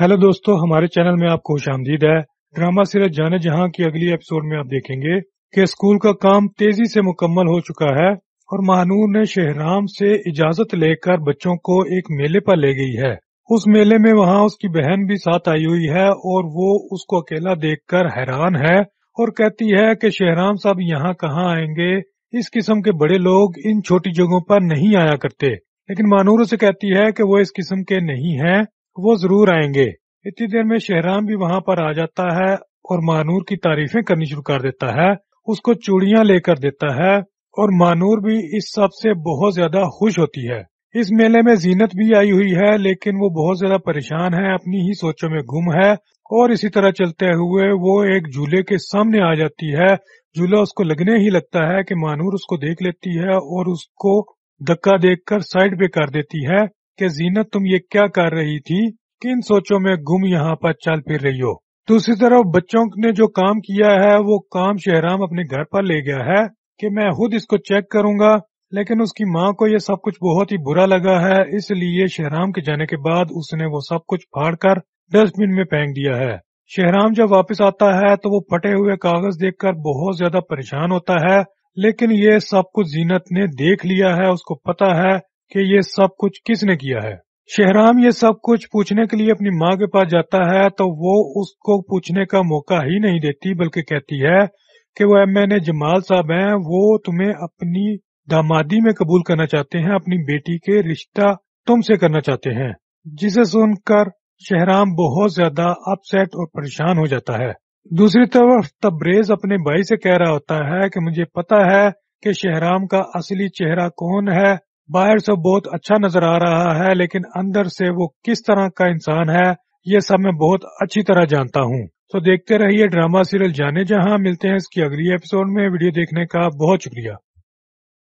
hello दोस्तों हमारे channel में आपको खुश आमदीद है ड्रामा सीरीज जाने जहां की अगली एपिसोड में आप देखेंगे कि स्कूल का काम तेजी से मुकम्मल हो चुका है और महानूर ने शहराम से इजाजत लेकर बच्चों को एक मेले पर ले गई है उस मेले में वहाँ उसकी बहन भी साथ आई हुई है और वो उसको अकेला देख हैरान है और कहती है की शहराम साहब यहाँ कहाँ आएंगे इस किस्म के बड़े लोग इन छोटी जगहों पर नहीं आया करते लेकिन मानूर से कहती है कि वो इस किस्म के नहीं हैं वो जरूर आएंगे इतनी देर में शहराम भी वहाँ पर आ जाता है और मानूर की तारीफें करनी शुरू कर देता है उसको चूड़ियाँ लेकर देता है और मानूर भी इस सब से बहुत ज्यादा खुश होती है इस मेले में जीनत भी आई हुई है लेकिन वो बहुत ज्यादा परेशान है अपनी ही सोचों में गुम है और इसी तरह चलते हुए वो एक झूले के सामने आ जाती है झूला उसको लगने ही लगता है कि मानूर उसको देख लेती है और उसको धक्का कर साइड पे कर देती है कि जीनत तुम ये क्या कर रही थी किन सोचों में गुम यहाँ पर चल फिर रही हो दूसरी तो तरफ बच्चों ने जो काम किया है वो काम शहराम अपने घर पर ले गया है कि मैं खुद इसको चेक करूंगा लेकिन उसकी माँ को ये सब कुछ बहुत ही बुरा लगा है इसलिए शहराम के जाने के बाद उसने वो सब कुछ फाड़ कर डस्टबिन में फेंक दिया है शहराम जब वापस आता है तो वो फटे हुए कागज देखकर बहुत ज्यादा परेशान होता है लेकिन ये सब कुछ जीनत ने देख लिया है उसको पता है कि ये सब कुछ किसने किया है शहराम ये सब कुछ पूछने के लिए अपनी माँ के पास जाता है तो वो उसको पूछने का मौका ही नहीं देती बल्कि कहती है कि वो एम एन ए जमाल साहब है वो तुम्हें अपनी दामादी में कबूल करना चाहते हैं अपनी बेटी के रिश्ता तुमसे करना चाहते हैं जिसे सुनकर शहराम बहुत ज्यादा अपसेट और परेशान हो जाता है दूसरी तरफ तब्रेज अपने भाई से कह रहा होता है कि मुझे पता है कि शहराम का असली चेहरा कौन है बाहर से बहुत अच्छा नजर आ रहा है लेकिन अंदर से वो किस तरह का इंसान है ये सब मैं बहुत अच्छी तरह जानता हूँ तो देखते रहिए ड्रामा सीरियल जाने जहाँ मिलते हैं इसकी अगली एपिसोड में वीडियो देखने का बहुत शुक्रिया